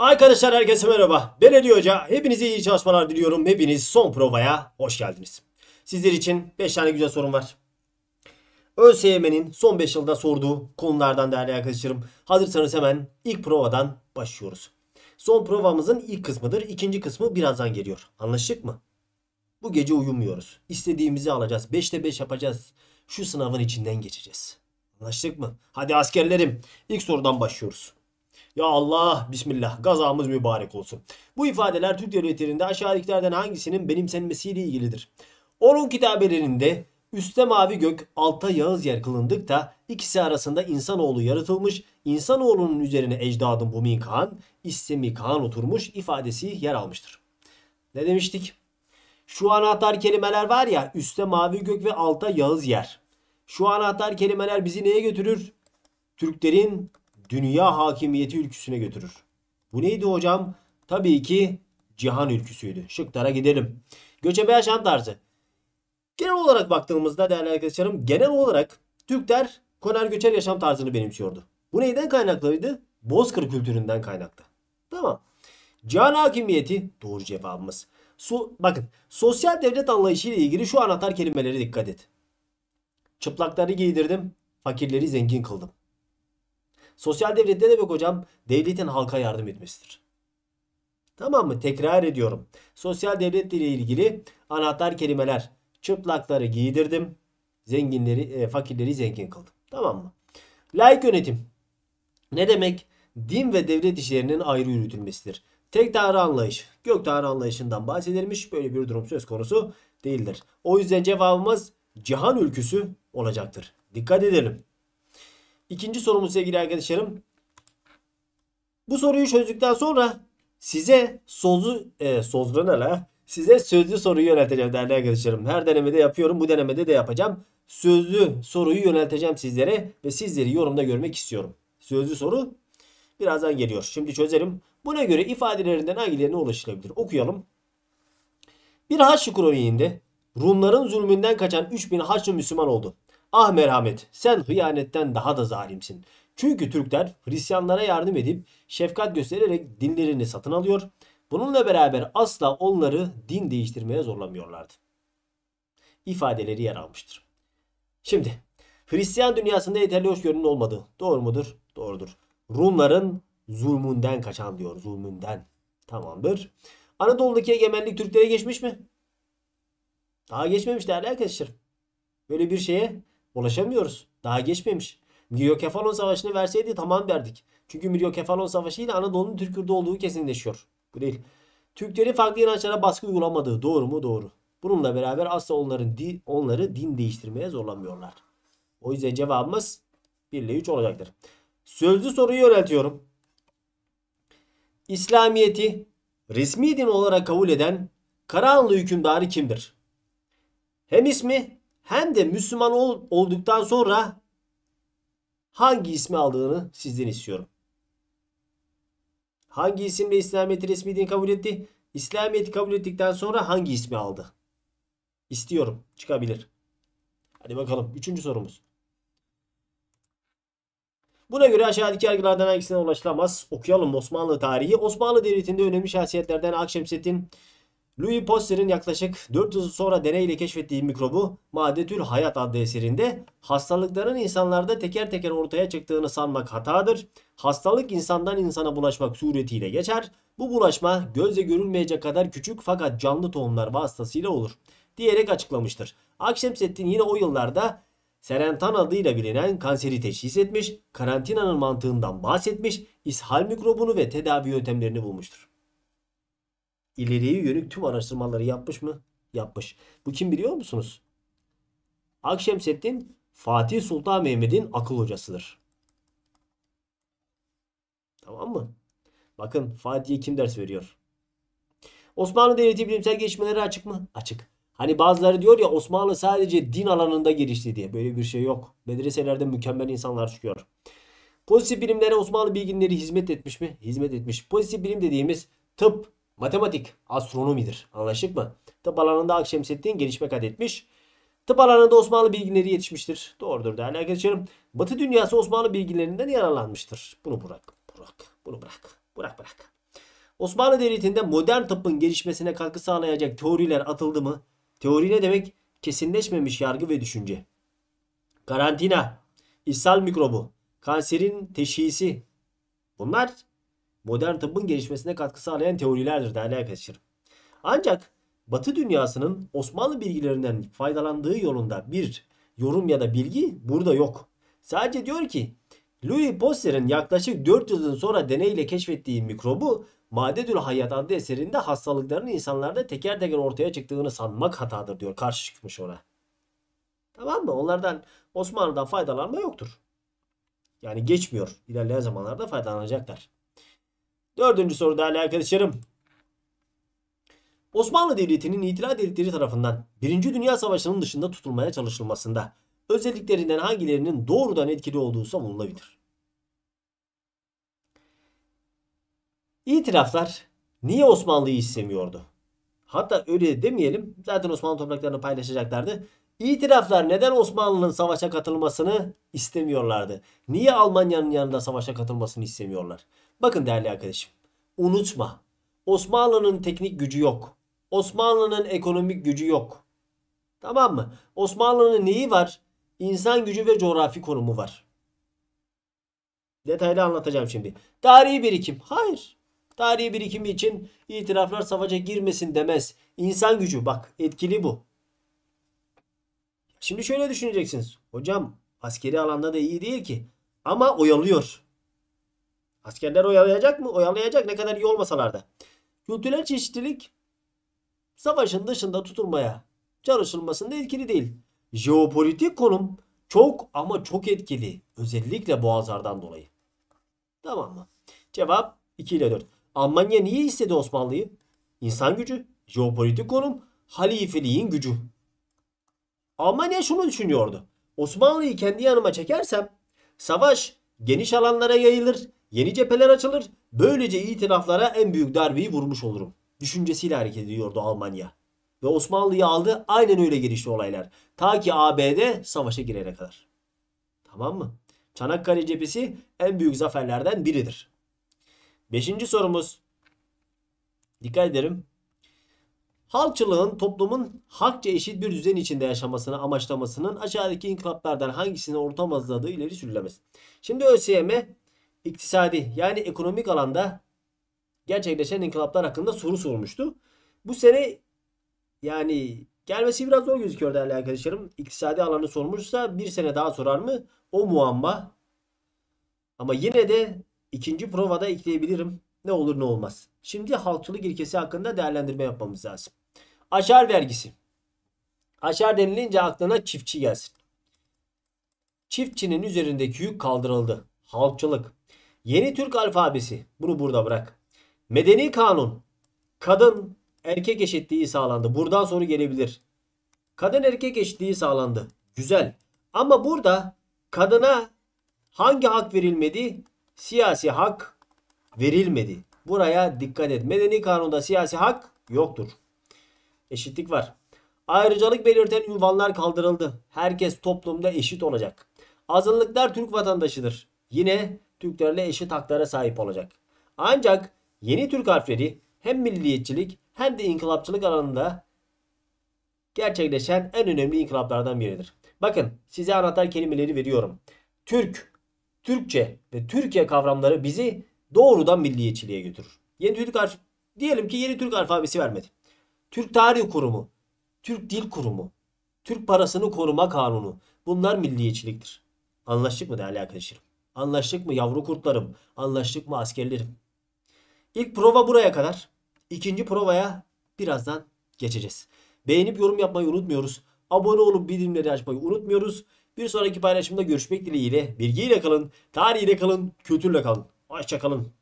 Arkadaşlar herkese merhaba. Ben Ali Hoca. Hepinize iyi çalışmalar diliyorum. Hepiniz son provaya hoş geldiniz. Sizler için 5 tane güzel sorum var. ÖSYM'nin son 5 yılda sorduğu konulardan değerli arkadaşlarım. Hazırsanız hemen ilk provadan başlıyoruz. Son provamızın ilk kısmıdır. İkinci kısmı birazdan geliyor. Anlaştık mı? Bu gece uyumuyoruz. İstediğimizi alacağız. 5'te 5 yapacağız. Şu sınavın içinden geçeceğiz. Anlaştık mı? Hadi askerlerim ilk sorudan başlıyoruz. Ya Allah Bismillah gazamız mübarek olsun. Bu ifadeler Türk devletlerinde aşağıdakilerden hangisinin benimsenmesiyle ilgilidir? Onun kitabelerinde "üstte mavi gök altta yağız yer kılındık da ikisi arasında insanoğlu yaratılmış, insanoğlunun üzerine ecdadın bu Kağan, ismi Kağan oturmuş ifadesi yer almıştır. Ne demiştik? Şu anahtar kelimeler var ya üstte mavi gök ve altta yağız yer. Şu anahtar kelimeler bizi neye götürür? Türklerin dünya hakimiyeti ülküsüne götürür. Bu neydi hocam? Tabii ki cihan ülküsüydü. Şıklara gidelim. Göçebe yaşam tarzı. Genel olarak baktığımızda değerli arkadaşlarım genel olarak Türkler konar göçer yaşam tarzını benimsiyordu. Bu neyden kaynaklıydı? Bozkır kültüründen kaynaklı. Tamam. Cihan hakimiyeti doğru cevabımız. So bakın sosyal devlet anlayışı ile ilgili şu anahtar kelimeleri dikkat et. Çıplakları giydirdim, fakirleri zengin kıldım. Sosyal devlet ne demek hocam? Devletin halka yardım etmesidir. Tamam mı? Tekrar ediyorum. Sosyal devlet ile ilgili anahtar kelimeler. Çıplakları giydirdim. Zenginleri, e, fakirleri zengin kıldım. Tamam mı? layık yönetim. Ne demek? Din ve devlet işlerinin ayrı yürütülmesidir. Tek tanrı anlayış. Gök tanrı anlayışından bahsedilmiş. Böyle bir durum söz konusu değildir. O yüzden cevabımız cihan ülküsü olacaktır. Dikkat edelim. İkinci sorumuz sevgili arkadaşlarım. Bu soruyu çözdükten sonra size sözlü e, sözlü ne la? Size sözlü soruyu yönelteceğim değerli arkadaşlarım. Her denemede yapıyorum. Bu denemede de yapacağım. Sözlü soruyu yönelteceğim sizlere ve sizleri yorumda görmek istiyorum. Sözlü soru birazdan geliyor. Şimdi çözelim. Buna göre ifadelerinden hangilerine ulaşılabilir? Okuyalım. Bir Haçlı Kronik'inde Rumların zulmünden kaçan 3000 Haçlı Müslüman oldu. Ah merhamet sen hıyanetten daha da zalimsin. Çünkü Türkler Hristiyanlara yardım edip şefkat göstererek dinlerini satın alıyor. Bununla beraber asla onları din değiştirmeye zorlamıyorlardı. İfadeleri yer almıştır. Şimdi Hristiyan dünyasında yeterli hoşgörünün olmadığı doğru mudur? Doğrudur. Rumların zulmünden kaçan diyor. Zulmünden. Tamamdır. Anadolu'daki egemenlik Türklere geçmiş mi? Daha geçmemişler arkadaşlar. Böyle bir şeye Ulaşamıyoruz. Daha geçmemiş. Miryokefalon Savaşı'nı verseydi tamam derdik. Çünkü Miryokefalon Savaşı ile Anadolu'nun Türk-Kürdü olduğu kesinleşiyor. Bu değil. Türklerin farklı inançlara baskı uygulamadığı doğru mu? Doğru. Bununla beraber asla onların di, onları din değiştirmeye zorlamıyorlar. O yüzden cevabımız 1 ile 3 olacaktır. Sözlü soruyu yöneltiyorum. İslamiyet'i resmi din olarak kabul eden Karahanlı hükümdarı kimdir? Hem ismi hem de Müslüman ol, olduktan sonra hangi ismi aldığını sizden istiyorum. Hangi isimle İslamiyet resmi din kabul etti? İslamiyet kabul ettikten sonra hangi ismi aldı? İstiyorum. Çıkabilir. Hadi bakalım. Üçüncü sorumuz. Buna göre aşağıdaki yargılardan hangisine ulaşılamaz? Okuyalım Osmanlı tarihi. Osmanlı Devleti'nde önemli şahsiyetlerden Akşemsettin. Louis Pasteur'in yaklaşık 400 yıl sonra deneyle keşfettiği mikrobu Madetül Hayat adlı eserinde hastalıkların insanlarda teker teker ortaya çıktığını sanmak hatadır. Hastalık insandan insana bulaşmak suretiyle geçer. Bu bulaşma gözle görülmeyecek kadar küçük fakat canlı tohumlar vasıtasıyla olur diyerek açıklamıştır. Akşemseddin yine o yıllarda Serentan adıyla bilinen kanseri teşhis etmiş, karantinanın mantığından bahsetmiş, ishal mikrobunu ve tedavi yöntemlerini bulmuştur ileriye yönelik tüm araştırmaları yapmış mı? Yapmış. Bu kim biliyor musunuz? Akşemseddin Fatih Sultan Mehmet'in akıl hocasıdır. Tamam mı? Bakın Fatih'e kim ders veriyor? Osmanlı Devleti bilimsel gelişmeleri açık mı? Açık. Hani bazıları diyor ya Osmanlı sadece din alanında gelişti diye. Böyle bir şey yok. Medreselerde mükemmel insanlar çıkıyor. Pozitif bilimlere Osmanlı bilginleri hizmet etmiş mi? Hizmet etmiş. Pozitif bilim dediğimiz tıp, Matematik astronomidir. anlaşık mı? Tıp alanında Akşemseddin gelişme kat etmiş. Tıp alanında Osmanlı bilginleri yetişmiştir. Doğrudur değerli arkadaşlarım. Batı dünyası Osmanlı bilgilerinden yararlanmıştır. Bunu bırak. Bırak. Bunu bırak. Bırak bırak. Osmanlı Devleti'nde modern tıbbın gelişmesine katkı sağlayacak teoriler atıldı mı? Teori ne demek? Kesinleşmemiş yargı ve düşünce. Karantina, ishal mikrobu, kanserin teşhisi. Bunlar modern tıbbın gelişmesine katkı sağlayan teorilerdir değerli arkadaşlarım. Ancak Batı dünyasının Osmanlı bilgilerinden faydalandığı yolunda bir yorum ya da bilgi burada yok. Sadece diyor ki Louis Pasteur'in yaklaşık 400 yıl sonra deneyle keşfettiği mikrobu Madedül Hayat adlı eserinde hastalıkların insanlarda teker teker ortaya çıktığını sanmak hatadır diyor. Karşı çıkmış ona. Tamam mı? Onlardan Osmanlı'dan faydalanma yoktur. Yani geçmiyor. İlerleyen zamanlarda faydalanacaklar. Dördüncü soru değerli arkadaşlarım. Osmanlı Devleti'nin itilaf devletleri tarafından 1. Dünya Savaşı'nın dışında tutulmaya çalışılmasında özelliklerinden hangilerinin doğrudan etkili olduğu savunulabilir? İtiraflar niye Osmanlı'yı istemiyordu? Hatta öyle demeyelim. Zaten Osmanlı topraklarını paylaşacaklardı. İtiraflar neden Osmanlı'nın savaşa katılmasını istemiyorlardı? Niye Almanya'nın yanında savaşa katılmasını istemiyorlar? Bakın değerli arkadaşım. Unutma. Osmanlı'nın teknik gücü yok. Osmanlı'nın ekonomik gücü yok. Tamam mı? Osmanlı'nın neyi var? İnsan gücü ve coğrafi konumu var. Detaylı anlatacağım şimdi. Tarihi birikim. Hayır. Tarihi birikim için itiraflar savaşa girmesin demez. İnsan gücü bak etkili bu. Şimdi şöyle düşüneceksiniz. Hocam askeri alanda da iyi değil ki. Ama oyalıyor. Askerler oyalayacak mı? Oyalayacak ne kadar iyi olmasalar da. Kültürel çeşitlilik savaşın dışında tutulmaya çalışılmasında etkili değil. Jeopolitik konum çok ama çok etkili. Özellikle Boğazlardan dolayı. Tamam mı? Cevap 2 ile 4. Almanya niye istedi Osmanlı'yı? İnsan gücü, jeopolitik konum, halifeliğin gücü. Almanya şunu düşünüyordu. Osmanlı'yı kendi yanıma çekersem savaş geniş alanlara yayılır, yeni cepheler açılır. Böylece itilaflara en büyük darbeyi vurmuş olurum. Düşüncesiyle hareket ediyordu Almanya. Ve Osmanlı'yı aldı. Aynen öyle gelişti olaylar. Ta ki ABD savaşa girene kadar. Tamam mı? Çanakkale cephesi en büyük zaferlerden biridir. Beşinci sorumuz. Dikkat ederim. Halkçılığın toplumun hakça eşit bir düzen içinde yaşamasını amaçlamasının aşağıdaki inkılaplardan hangisini ortamazladığı ileri sürülemez. Şimdi ÖSYM iktisadi yani ekonomik alanda gerçekleşen inkılaplar hakkında soru sormuştu. Bu sene yani gelmesi biraz zor gözüküyor değerli arkadaşlarım. İktisadi alanı sormuşsa bir sene daha sorar mı? O muamma. Ama yine de ikinci provada ekleyebilirim. Ne olur ne olmaz. Şimdi halkçılık ilkesi hakkında değerlendirme yapmamız lazım. Aşar vergisi. Aşar denilince aklına çiftçi gelsin. Çiftçinin üzerindeki yük kaldırıldı. Halkçılık. Yeni Türk alfabesi. Bunu burada bırak. Medeni kanun. Kadın erkek eşitliği sağlandı. Buradan soru gelebilir. Kadın erkek eşitliği sağlandı. Güzel. Ama burada kadına hangi hak verilmedi? Siyasi hak verilmedi. Buraya dikkat et. Medeni kanunda siyasi hak yoktur. Eşitlik var. Ayrıcalık belirten ünvanlar kaldırıldı. Herkes toplumda eşit olacak. Azınlıklar Türk vatandaşıdır. Yine Türklerle eşit haklara sahip olacak. Ancak yeni Türk harfleri hem milliyetçilik hem de inkılapçılık alanında gerçekleşen en önemli inkılaplardan biridir. Bakın size anahtar kelimeleri veriyorum. Türk, Türkçe ve Türkiye kavramları bizi doğrudan milliyetçiliğe götürür. Yeni Türk harf diyelim ki yeni Türk alfabesi vermedi. Türk Tarih Kurumu, Türk Dil Kurumu, Türk Parasını Koruma Kanunu bunlar milliyetçiliktir. Anlaştık mı değerli arkadaşlarım? Anlaştık mı yavru kurtlarım? Anlaştık mı askerlerim? İlk prova buraya kadar. İkinci provaya birazdan geçeceğiz. Beğenip yorum yapmayı unutmuyoruz. Abone olup bildirimleri açmayı unutmuyoruz. Bir sonraki paylaşımda görüşmek dileğiyle. Bilgiyle kalın, tarihiyle kalın, kültürle kalın. Hoşçakalın.